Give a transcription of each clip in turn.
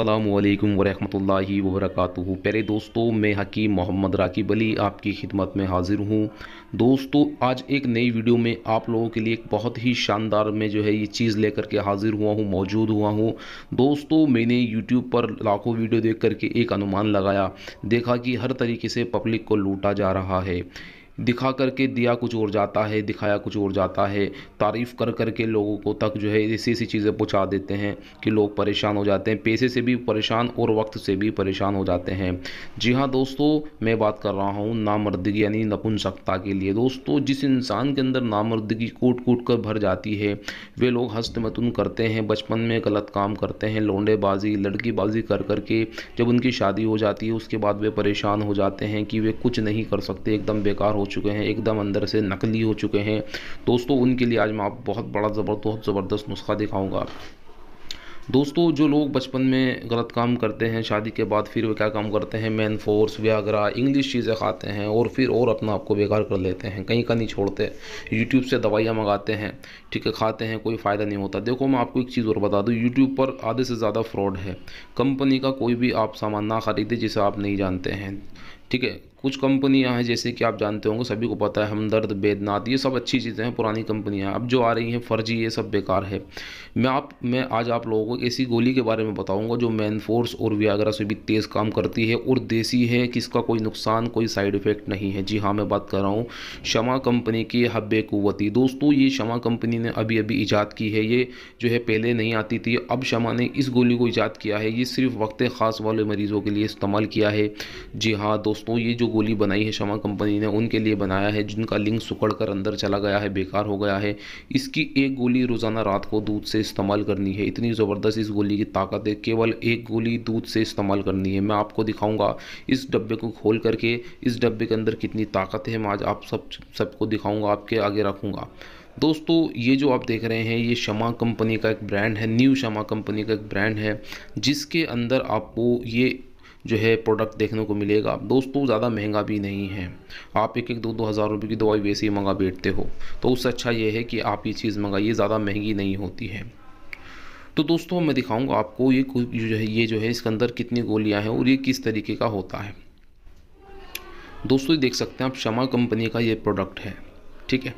अल्लाम वरहमल वबरक प्यारे दोस्तों मैं हकीम मोहम्मद राकीब अली आपकी खिदमत में हाज़िर हूँ दोस्तों आज एक नई वीडियो में आप लोगों के लिए एक बहुत ही शानदार मैं जो है ये चीज़ लेकर के हाज़िर हुआ हूँ मौजूद हुआ हूँ दोस्तों मैंने यूट्यूब पर लाखों वीडियो देख करके एक अनुमान लगाया देखा कि हर तरीके से पब्लिक को लूटा जा रहा है दिखा करके दिया कुछ और जाता है दिखाया कुछ और जाता है तारीफ़ कर कर के लोगों को तक जो है ऐसी ऐसी चीज़ें पहुँचा देते हैं कि लोग परेशान हो जाते हैं पैसे से भी परेशान और वक्त से भी परेशान हो जाते हैं जी हाँ दोस्तों मैं बात कर रहा हूँ नामर्दगी यानी नपुंसकता के लिए दोस्तों जिस इंसान के अंदर नामर्दगी कूट कूट कर भर जाती है वे लोग मतुन करते हैं बचपन में गलत काम करते हैं लोंडेबाजी लड़कीबाजी कर करके जब उनकी शादी हो जाती है उसके बाद वे परेशान हो जाते हैं कि वे कुछ नहीं कर सकते एकदम बेकार हो हो चुके हैं एकदम अंदर से नकली हो चुके हैं दोस्तों उनके लिए आज मैं आप बहुत बड़ा ज़बर बहुत ज़बरदस्त नुस्खा दिखाऊँगा दोस्तों जो लोग बचपन में गलत काम करते हैं शादी के बाद फिर वो क्या काम करते हैं मैन फोर्स व्यागरा इंग्लिश चीज़ें खाते हैं और फिर और अपना आपको बेकार कर लेते हैं कहीं का नहीं छोड़ते यूट्यूब से दवाइयाँ मंगाते हैं ठीक है खाते हैं कोई फ़ायदा नहीं होता देखो मैं आपको एक चीज़ और बता दूँ यूट्यूब पर आधे से ज़्यादा फ्रॉड है कंपनी का कोई भी आप सामान ना खरीदे जिसे आप नहीं जानते हैं ठीक है कुछ कंपनियां हैं जैसे कि आप जानते होंगे सभी को पता है हमदर्द बेदनाथ ये सब अच्छी चीज़ें हैं पुरानी कंपनियां अब जो आ रही हैं फर्जी ये सब बेकार है मैं आप मैं आज आप लोगों को ऐसी गोली के बारे में बताऊंगा जो मैनफोर्स और व्यागरा से भी तेज़ काम करती है और देसी है किसका कोई नुकसान कोई साइड इफ़ेक्ट नहीं है जी हाँ मैं बात कर रहा हूँ शमा कंपनी की हब्बे कुवती दोस्तों ये शमा कंपनी ने अभी अभी ईजाद की है ये जो है पहले नहीं आती थी अब शमा ने इस गोली को ईजाद किया है ये सिर्फ वक्त ख़ास वाले मरीज़ों के लिए इस्तेमाल किया है जी हाँ दोस्तों ये जो गोली बनाई है शमा कंपनी ने उनके लिए बनाया है जिनका लिंग सुखड़ कर अंदर चला गया है बेकार हो गया है इसकी एक गोली रोज़ाना रात को दूध से इस्तेमाल करनी है इतनी ज़बरदस्त इस गोली की ताकत है केवल एक गोली दूध से इस्तेमाल करनी है मैं आपको दिखाऊँगा इस डब्बे को खोल करके इस डब्बे के अंदर कितनी ताकत है मैं आज आप सब सबको दिखाऊँगा आपके आगे रखूँगा दोस्तों ये जो आप देख रहे हैं ये शमा कंपनी का एक ब्रांड है न्यू शमा कंपनी का एक ब्रांड है जिसके अंदर आपको ये जो है प्रोडक्ट देखने को मिलेगा दोस्तों ज़्यादा महंगा भी नहीं है आप एक एक दो दो हज़ार रुपये की दवाई वैसे ही मंगा बैठते हो तो उससे अच्छा ये है कि आप ये चीज़ मंगाइए ज़्यादा महंगी नहीं होती है तो दोस्तों मैं दिखाऊंगा आपको ये जो है ये जो है इसके अंदर कितनी गोलियां हैं और ये किस तरीके का होता है दोस्तों ये देख सकते हैं आप शमा कंपनी का ये प्रोडक्ट है ठीक है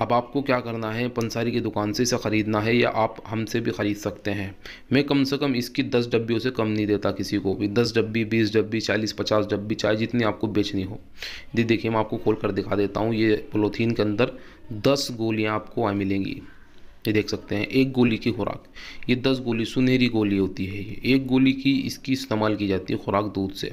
अब आपको क्या करना है पंसारी की दुकान से इसे ख़रीदना है या आप हमसे भी ख़रीद सकते हैं मैं कम से कम इसकी दस डब्बियों से कम नहीं देता किसी को भी दस डब्बी बीस डब्बी चालीस पचास डब्बी चाहे जितनी आपको बेचनी हो ये देखिए मैं आपको खोल कर दिखा देता हूँ ये पोलोथीन के अंदर दस गोलियाँ आपको मिलेंगी ये देख सकते हैं एक गोली की खुराक ये दस गोली सुनहरी गोली होती है ये एक गोली की इसकी इस्तेमाल की जाती है खुराक दूध से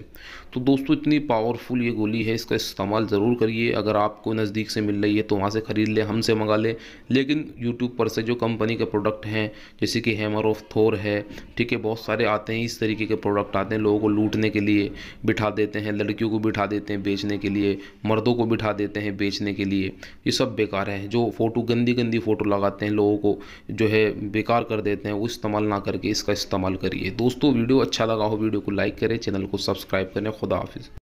तो दोस्तों इतनी पावरफुल ये गोली है इसका इस्तेमाल ज़रूर करिए अगर आपको नज़दीक से मिल रही है तो वहाँ से ख़रीद ले हमसे मंगा लें लेकिन यूट्यूब पर से जो कंपनी के प्रोडक्ट हैं जैसे कि हैमर ऑफ थोर है ठीक है बहुत सारे आते हैं इस तरीके के प्रोडक्ट आते हैं लोगों को लूटने के लिए बिठा देते हैं लड़कियों को बिठा देते हैं बेचने के लिए मर्दों को बिठा देते हैं बेचने के लिए ये सब बेकार है जो फ़ोटो गंदी गंदी फ़ोटो लगाते हैं लोगों को जो है बेकार कर देते हैं वो इस्तेमाल ना करके इसका इस्तेमाल करिए दोस्तों वीडियो अच्छा लगा हो वीडियो को लाइक करें चैनल को सब्सक्राइब करें खुदा हाफिज़